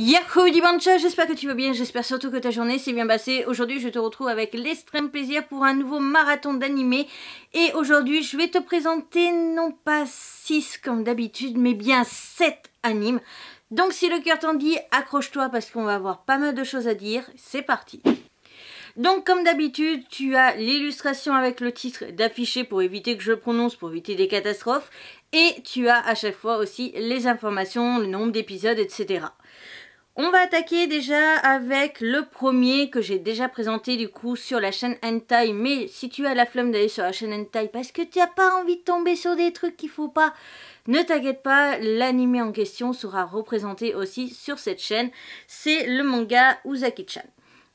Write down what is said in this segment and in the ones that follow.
Yahoo Dibancha, j'espère que tu vas bien, j'espère surtout que ta journée s'est bien passée. Aujourd'hui, je te retrouve avec l'extrême plaisir pour un nouveau marathon d'animé. Et aujourd'hui, je vais te présenter non pas 6 comme d'habitude, mais bien 7 animes. Donc si le cœur t'en dit, accroche-toi parce qu'on va avoir pas mal de choses à dire. C'est parti donc comme d'habitude, tu as l'illustration avec le titre d'affiché pour éviter que je prononce, pour éviter des catastrophes. Et tu as à chaque fois aussi les informations, le nombre d'épisodes, etc. On va attaquer déjà avec le premier que j'ai déjà présenté du coup sur la chaîne Hentai. Mais si tu as la flemme d'aller sur la chaîne Hentai parce que tu n'as pas envie de tomber sur des trucs qu'il faut pas, ne t'inquiète pas, l'anime en question sera représenté aussi sur cette chaîne. C'est le manga Uzaki-chan.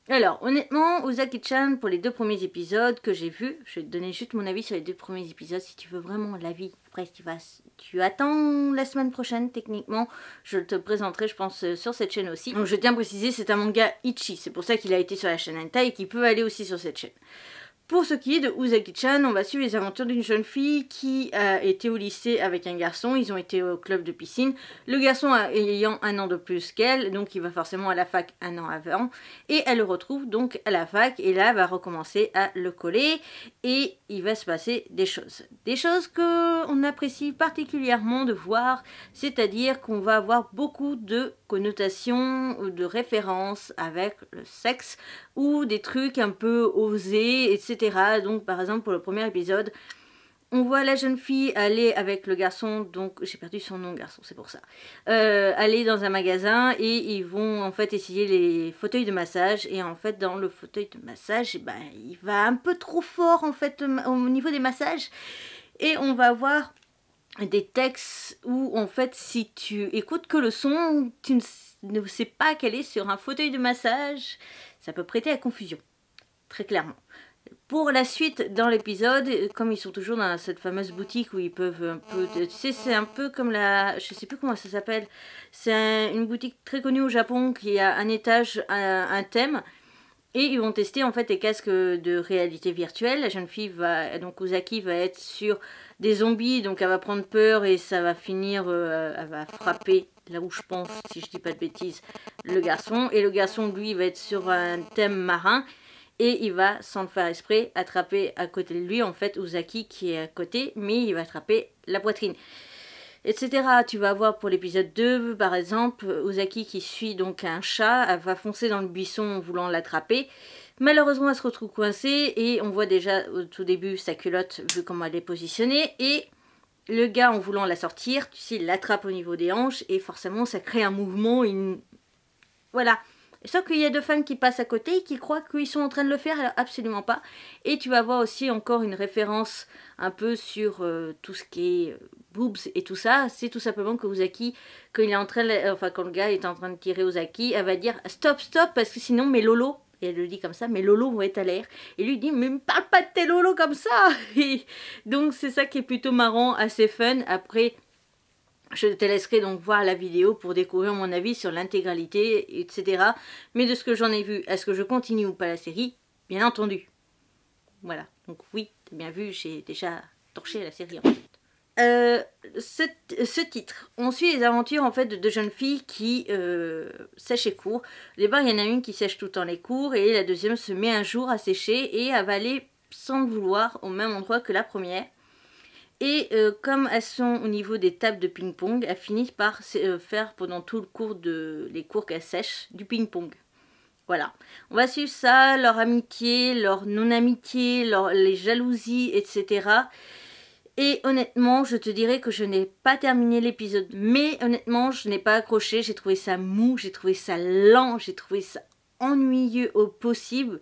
Alors, honnêtement, Uzaki-chan, pour les deux premiers épisodes que j'ai vus, je vais te donner juste mon avis sur les deux premiers épisodes si tu veux vraiment l'avis. Après, tu, vas, tu attends la semaine prochaine, techniquement. Je te présenterai, je pense, euh, sur cette chaîne aussi. Donc, je tiens à préciser, c'est un manga Ichi. C'est pour ça qu'il a été sur la chaîne Hentai et qu'il peut aller aussi sur cette chaîne. Pour ce qui est de uzaki chan on va suivre les aventures d'une jeune fille qui a euh, été au lycée avec un garçon. Ils ont été au club de piscine. Le garçon ayant un an de plus qu'elle, donc il va forcément à la fac un an avant. Et elle le retrouve donc à la fac et là elle va recommencer à le coller. Et il va se passer des choses. Des choses qu'on apprécie particulièrement de voir, c'est-à-dire qu'on va avoir beaucoup de connotations de référence avec le sexe ou des trucs un peu osés, etc. Donc par exemple pour le premier épisode, on voit la jeune fille aller avec le garçon, donc j'ai perdu son nom garçon, c'est pour ça, euh, aller dans un magasin et ils vont en fait essayer les fauteuils de massage et en fait dans le fauteuil de massage, eh ben, il va un peu trop fort en fait au niveau des massages et on va voir des textes où en fait si tu écoutes que le son, tu ne sais pas qu'elle est sur un fauteuil de massage, ça peut prêter à confusion, très clairement. Pour la suite dans l'épisode, comme ils sont toujours dans cette fameuse boutique où ils peuvent un peu... Tu sais, c'est un peu comme la... Je sais plus comment ça s'appelle. C'est une boutique très connue au Japon qui a un étage, un thème. Et ils vont tester en fait des casques de réalité virtuelle. La jeune fille va donc Uzaki va être sur des zombies, donc elle va prendre peur et ça va finir, euh, elle va frapper là où je pense, si je dis pas de bêtises, le garçon. Et le garçon lui va être sur un thème marin et il va, sans le faire exprès, attraper à côté de lui en fait Uzaki qui est à côté, mais il va attraper la poitrine etc. Tu vas voir pour l'épisode 2, par exemple, Ozaki qui suit donc un chat, elle va foncer dans le buisson en voulant l'attraper. Malheureusement, elle se retrouve coincée et on voit déjà au tout début sa culotte, vu comment elle est positionnée. Et le gars, en voulant la sortir, tu sais, il l'attrape au niveau des hanches et forcément, ça crée un mouvement, une... Voilà. Sauf qu'il y a deux fans qui passent à côté et qui croient qu'ils sont en train de le faire, alors absolument pas. Et tu vas voir aussi encore une référence un peu sur euh, tout ce qui est euh, boobs et tout ça. C'est tout simplement que Ozaki quand, est en le gars est en train de tirer Ozaki elle va dire stop, stop, parce que sinon mes lolo et elle le dit comme ça, mais Lolo vont être à l'air. Et lui dit, mais me parle pas de tes Lolo comme ça Donc c'est ça qui est plutôt marrant, assez fun. Après, je te laisserai donc voir la vidéo pour découvrir mon avis sur l'intégralité, etc. Mais de ce que j'en ai vu, est-ce que je continue ou pas la série Bien entendu. Voilà, donc oui, t'as bien vu, j'ai déjà torché la série en fait. Euh, ce, titre, on suit les aventures en fait de deux jeunes filles qui euh, sèchent les cours. il y en a une qui sèche tout en les cours et la deuxième se met un jour à sécher et à avaler sans le vouloir au même endroit que la première. Et euh, comme elles sont au niveau des tables de ping-pong, elles finissent par se euh, faire pendant tout le cours de les cours qu'elles sèchent du ping-pong. Voilà. On va suivre ça, leur amitié, leur non-amitié, les jalousies, etc. Et honnêtement, je te dirais que je n'ai pas terminé l'épisode. Mais honnêtement, je n'ai pas accroché. J'ai trouvé ça mou, j'ai trouvé ça lent, j'ai trouvé ça ennuyeux au possible.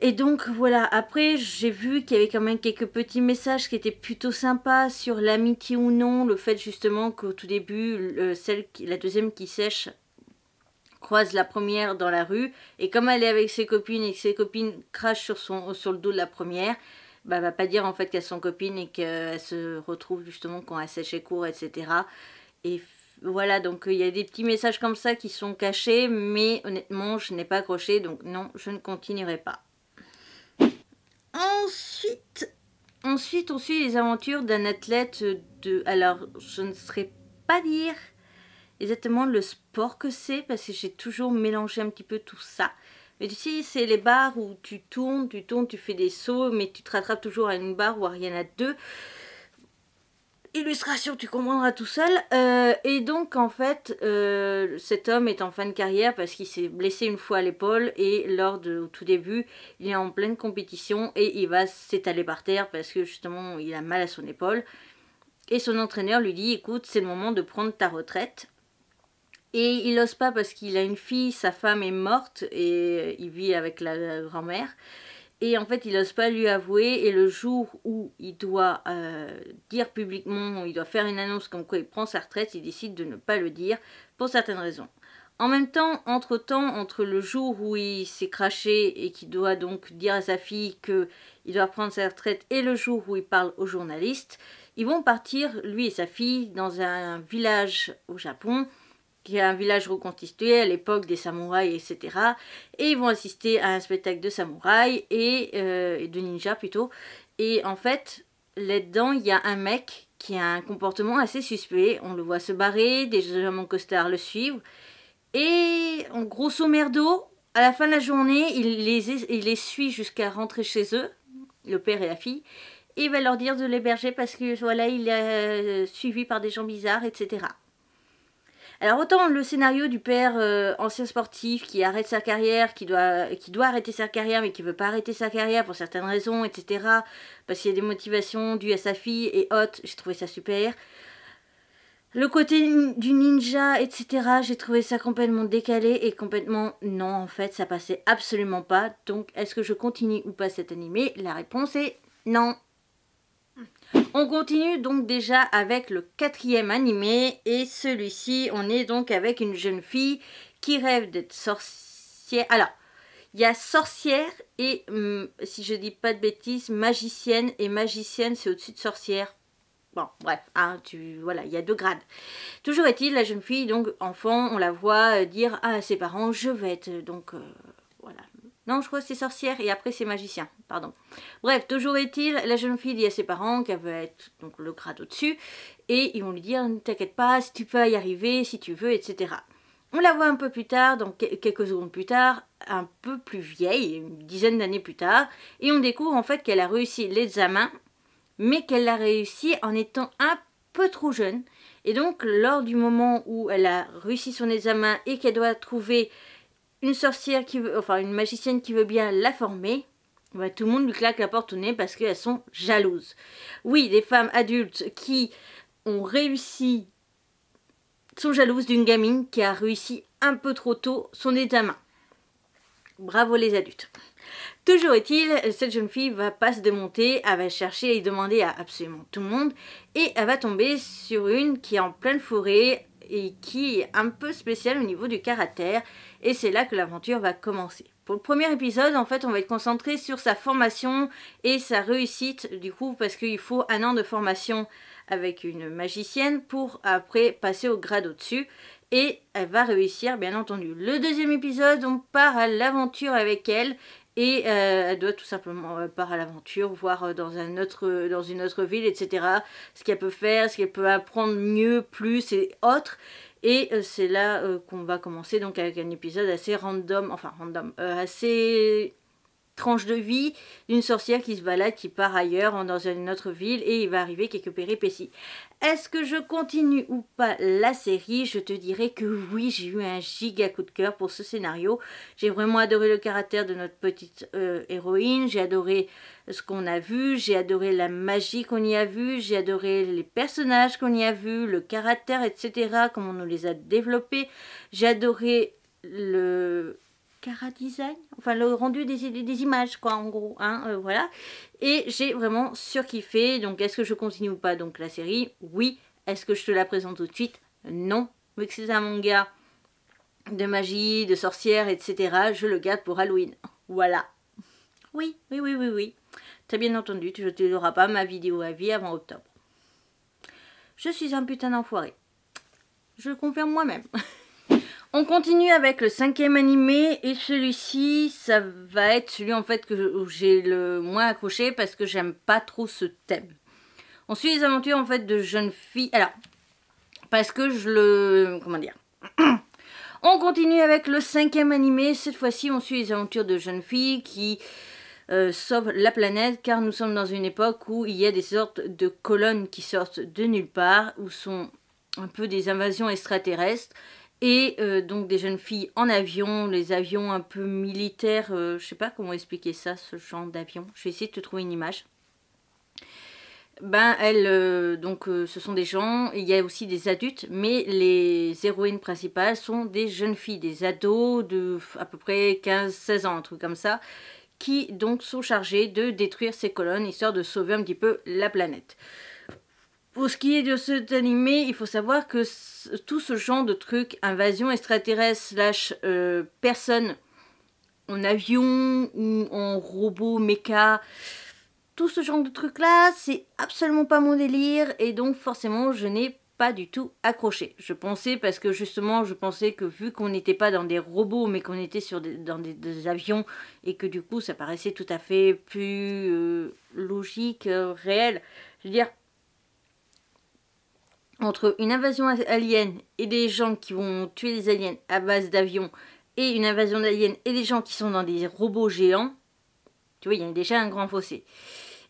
Et donc voilà, après j'ai vu qu'il y avait quand même quelques petits messages qui étaient plutôt sympas sur l'amitié ou non, le fait justement qu'au tout début, celle la deuxième qui sèche croise la première dans la rue, et comme elle est avec ses copines et que ses copines crachent sur, son, sur le dos de la première, bah va pas dire en fait est son copine et qu'elle se retrouve justement quand elle sèche et court, etc. Et voilà, donc il y a des petits messages comme ça qui sont cachés, mais honnêtement, je n'ai pas accroché, donc non, je ne continuerai pas. Ensuite, ensuite, on suit les aventures d'un athlète de... Alors, je ne saurais pas dire exactement le sport que c'est, parce que j'ai toujours mélangé un petit peu tout ça. Mais tu sais, c'est les barres où tu tournes, tu tournes, tu fais des sauts, mais tu te rattrapes toujours à une barre ou à rien à deux illustration, tu comprendras tout seul. Euh, et donc, en fait, euh, cet homme est en fin de carrière parce qu'il s'est blessé une fois à l'épaule et lors de tout début, il est en pleine compétition et il va s'étaler par terre parce que justement, il a mal à son épaule. Et son entraîneur lui dit, écoute, c'est le moment de prendre ta retraite. Et il n'ose pas parce qu'il a une fille, sa femme est morte et il vit avec la grand-mère. Et en fait, il n'ose pas lui avouer. Et le jour où il doit euh, dire publiquement, il doit faire une annonce comme quoi il prend sa retraite, il décide de ne pas le dire pour certaines raisons. En même temps, entre-temps, entre le jour où il s'est craché et qu'il doit donc dire à sa fille qu'il doit prendre sa retraite et le jour où il parle aux journalistes, ils vont partir, lui et sa fille, dans un village au Japon qui est un village reconstitué à l'époque des samouraïs, etc. Et ils vont assister à un spectacle de samouraïs euh, et de ninjas, plutôt. Et en fait, là-dedans, il y a un mec qui a un comportement assez suspect. On le voit se barrer, des hommes en costard le suivent. Et en grosso merdo, à la fin de la journée, il les, les suit jusqu'à rentrer chez eux, le père et la fille. Et il va leur dire de l'héberger parce que voilà, il est euh, suivi par des gens bizarres, etc. Alors autant le scénario du père euh, ancien sportif qui arrête sa carrière, qui doit, qui doit arrêter sa carrière mais qui veut pas arrêter sa carrière pour certaines raisons, etc. Parce qu'il y a des motivations dues à sa fille et autres, j'ai trouvé ça super. Le côté du ninja, etc., j'ai trouvé ça complètement décalé et complètement non, en fait, ça passait absolument pas. Donc, est-ce que je continue ou pas cet animé La réponse est non. On continue donc déjà avec le quatrième animé et celui-ci, on est donc avec une jeune fille qui rêve d'être sorcière. Alors, il y a sorcière et, hum, si je dis pas de bêtises, magicienne. Et magicienne, c'est au-dessus de sorcière. Bon, bref, hein, tu, voilà, il y a deux grades. Toujours est-il, la jeune fille, donc enfant, on la voit euh, dire ah, à ses parents, je vais être euh, donc euh, non, je crois c'est sorcière et après c'est magicien, pardon. Bref, toujours est-il, la jeune fille dit à ses parents qu'elle veut être donc, le grade au-dessus et ils vont lui dire ne t'inquiète pas, si tu peux y arriver, si tu veux, etc. On la voit un peu plus tard, donc quelques secondes plus tard, un peu plus vieille, une dizaine d'années plus tard, et on découvre en fait qu'elle a réussi l'examen, mais qu'elle l'a réussi en étant un peu trop jeune. Et donc, lors du moment où elle a réussi son examen et qu'elle doit trouver une sorcière qui veut, enfin une magicienne qui veut bien la former, bah, tout le monde lui claque la porte au nez parce qu'elles sont jalouses. Oui, des femmes adultes qui ont réussi sont jalouses d'une gamine qui a réussi un peu trop tôt son état main. Bravo les adultes. Toujours est-il, cette jeune fille va pas se démonter, elle va chercher et demander à absolument tout le monde et elle va tomber sur une qui est en pleine forêt et qui est un peu spécial au niveau du caractère. Et c'est là que l'aventure va commencer. Pour le premier épisode, en fait, on va être concentré sur sa formation et sa réussite, du coup, parce qu'il faut un an de formation avec une magicienne pour après passer au grade au-dessus. Et elle va réussir, bien entendu. Le deuxième épisode, on part à l'aventure avec elle et euh, elle doit tout simplement euh, partir à l'aventure, voir euh, dans, un autre, dans une autre ville, etc. Ce qu'elle peut faire, ce qu'elle peut apprendre mieux, plus et autre. Et c'est là qu'on va commencer donc avec un épisode assez random, enfin random, assez tranche de vie d'une sorcière qui se balade, qui part ailleurs, dans une autre ville, et il va arriver quelques péripéties. Est-ce que je continue ou pas la série Je te dirais que oui, j'ai eu un giga coup de cœur pour ce scénario. J'ai vraiment adoré le caractère de notre petite euh, héroïne, j'ai adoré ce qu'on a vu, j'ai adoré la magie qu'on y a vu j'ai adoré les personnages qu'on y a vu le caractère, etc., comme on nous les a développés. J'ai adoré le Cara Design, enfin le rendu des, des images quoi en gros, hein, euh, voilà. Et j'ai vraiment surkiffé, donc est-ce que je continue ou pas donc la série Oui. Est-ce que je te la présente tout de suite Non. Mais que c'est un manga de magie, de sorcière, etc. Je le garde pour Halloween. Voilà. Oui, oui, oui, oui, oui. très bien entendu, tu te donnerai pas ma vidéo à vie avant octobre. Je suis un putain d'enfoiré. Je le confirme moi-même. On continue avec le cinquième animé et celui-ci, ça va être celui en fait que j'ai le moins accroché parce que j'aime pas trop ce thème. On suit les aventures en fait de jeunes filles. Alors, parce que je le... Comment dire On continue avec le cinquième animé. Cette fois-ci, on suit les aventures de jeunes filles qui euh, sauvent la planète car nous sommes dans une époque où il y a des sortes de colonnes qui sortent de nulle part, où sont un peu des invasions extraterrestres et euh, donc des jeunes filles en avion, les avions un peu militaires, je euh, je sais pas comment expliquer ça, ce genre d'avion. Je vais essayer de te trouver une image. Ben, elles, euh, donc ce sont des gens, il y a aussi des adultes, mais les héroïnes principales sont des jeunes filles, des ados de à peu près 15-16 ans, un truc comme ça, qui donc sont chargées de détruire ces colonnes, histoire de sauver un petit peu la planète. Pour ce qui est de cet animé, il faut savoir que tout ce genre de trucs, invasion extraterrestre slash euh, personne en avion ou en robot méca, tout ce genre de trucs là, c'est absolument pas mon délire et donc forcément je n'ai pas du tout accroché. Je pensais parce que justement je pensais que vu qu'on n'était pas dans des robots mais qu'on était sur des, dans des, avions et que du coup ça paraissait tout à fait plus euh, logique, euh, réel. Je veux dire, entre une invasion alien et des gens qui vont tuer les aliens à base d'avions et une invasion d'aliens et des gens qui sont dans des robots géants, tu vois, il y a déjà un grand fossé.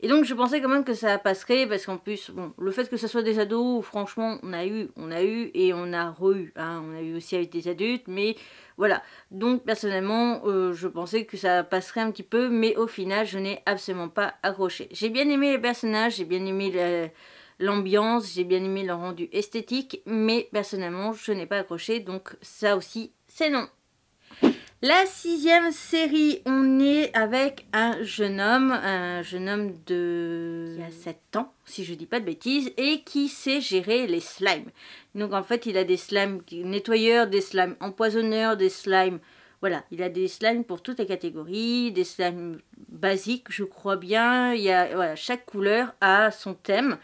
Et donc je pensais quand même que ça passerait parce qu'en plus, le fait que ce soit des ados, franchement, on a eu, on a eu et on a re-eu. Hein, on a eu aussi avec des adultes, mais voilà. Donc personnellement, euh, je pensais que ça passerait un petit peu, mais au final, je n'ai absolument pas accroché. J'ai bien aimé les personnages, j'ai bien aimé la l'ambiance, j'ai bien aimé le rendu esthétique, mais personnellement je n'ai pas accroché, donc ça aussi c'est non. La sixième série, on est avec un jeune homme, un jeune homme de... Il a 7 ans, si je dis pas de bêtises, et qui sait gérer les slimes. Donc en fait, il a des slimes nettoyeurs, des slimes empoisonneurs, des slimes... Voilà, il a des slimes pour toutes les catégories, des slimes basiques, je crois bien. Il y a, voilà, chaque couleur a son thème.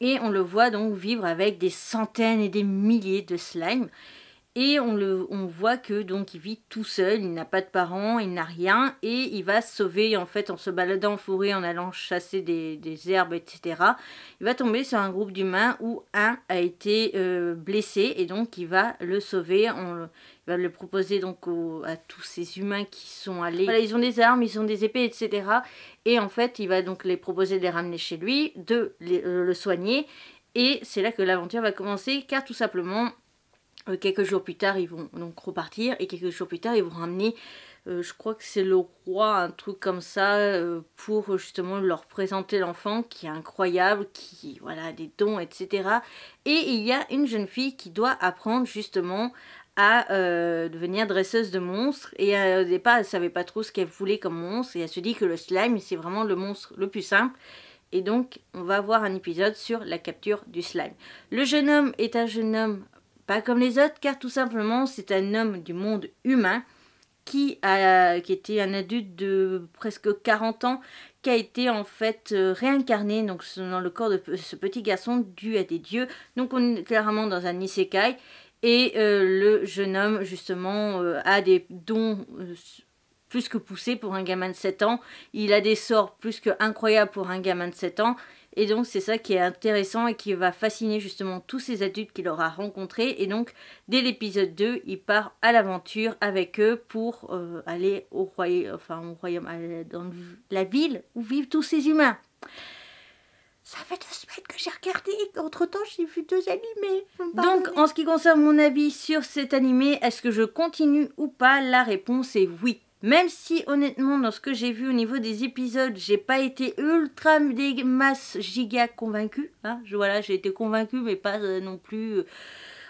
Et on le voit donc vivre avec des centaines et des milliers de slimes et on, le, voit que donc il vit tout seul, il n'a pas de parents, il n'a rien, et il va sauver en fait en se baladant en forêt, en allant chasser des, des herbes, etc. Il va tomber sur un groupe d'humains où un a été euh, blessé et donc il va le sauver. On, il va le proposer donc à tous ces humains qui sont allés. ils ont des armes, ils ont des épées, etc. Et en fait, il va donc les proposer de les ramener chez lui, de euh, le soigner. Et c'est là que l'aventure va commencer, car tout simplement, euh, quelques jours plus tard, ils vont donc repartir et quelques jours plus tard, ils vont ramener, euh, je crois que c'est le roi, un truc comme ça, euh, pour justement leur présenter l'enfant qui est incroyable, qui voilà des dons, etc. Et il y a une jeune fille qui doit apprendre justement à devenir dresseuse de monstres et au départ elle savait pas trop ce qu'elle voulait comme monstre et elle se dit que le slime c'est vraiment le monstre le plus simple et donc, on va avoir un épisode sur la capture du slime. Le jeune homme est un jeune homme pas comme les autres, car tout simplement c'est un homme du monde humain qui, a, qui était un adulte de presque 40 ans, qui a été en fait euh, réincarné donc, dans le corps de ce petit garçon dû à des dieux. Donc on est clairement dans un isekai. Et euh, le jeune homme, justement, euh, a des dons plus que poussés pour un gamin de 7 ans. Il a des sorts plus que incroyables pour un gamin de 7 ans. Et donc c'est ça qui est intéressant et qui va fasciner justement tous ces adultes qu'il aura rencontrés. Et donc dès l'épisode 2, il part à l'aventure avec eux pour euh, aller au royaume, enfin au royaume, dans la ville où vivent tous ces humains. Ça fait deux semaines que j'ai regardé. Entre temps, j'ai vu deux animés. Donc, en ce qui concerne mon avis sur cet animé, est-ce que je continue ou pas La réponse est oui. Même si honnêtement dans ce que j'ai vu au niveau des épisodes, j'ai pas été ultra des masses giga convaincue. Hein. Voilà, j'ai été convaincue mais pas euh, non plus euh,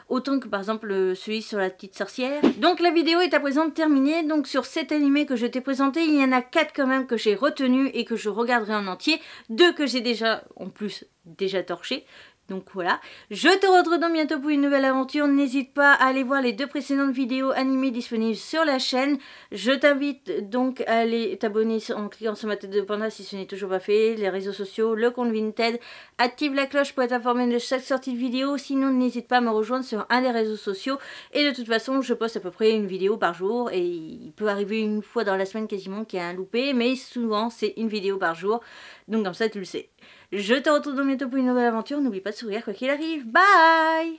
autant que par exemple euh, celui sur la petite sorcière. Donc la vidéo est à présent terminée, donc sur cet animé que je t'ai présenté, il y en a 4 quand même que j'ai retenu et que je regarderai en entier, deux que j'ai déjà en plus déjà torché, donc voilà, je te retrouve donc bientôt pour une nouvelle aventure. N'hésite pas à aller voir les deux précédentes vidéos animées disponibles sur la chaîne. Je t'invite donc à aller t'abonner en cliquant sur ma tête de panda si ce n'est toujours pas fait, les réseaux sociaux, le compte Vinted. Active la cloche pour être informé de chaque sortie de vidéo. Sinon, n'hésite pas à me rejoindre sur un des réseaux sociaux. Et de toute façon, je poste à peu près une vidéo par jour et il peut arriver une fois dans la semaine quasiment qu'il y a un loupé, mais souvent c'est une vidéo par jour. Donc comme ça, tu le sais. Je te retrouve dans bientôt pour une nouvelle aventure. N'oublie pas de sourire quoi qu'il arrive. Bye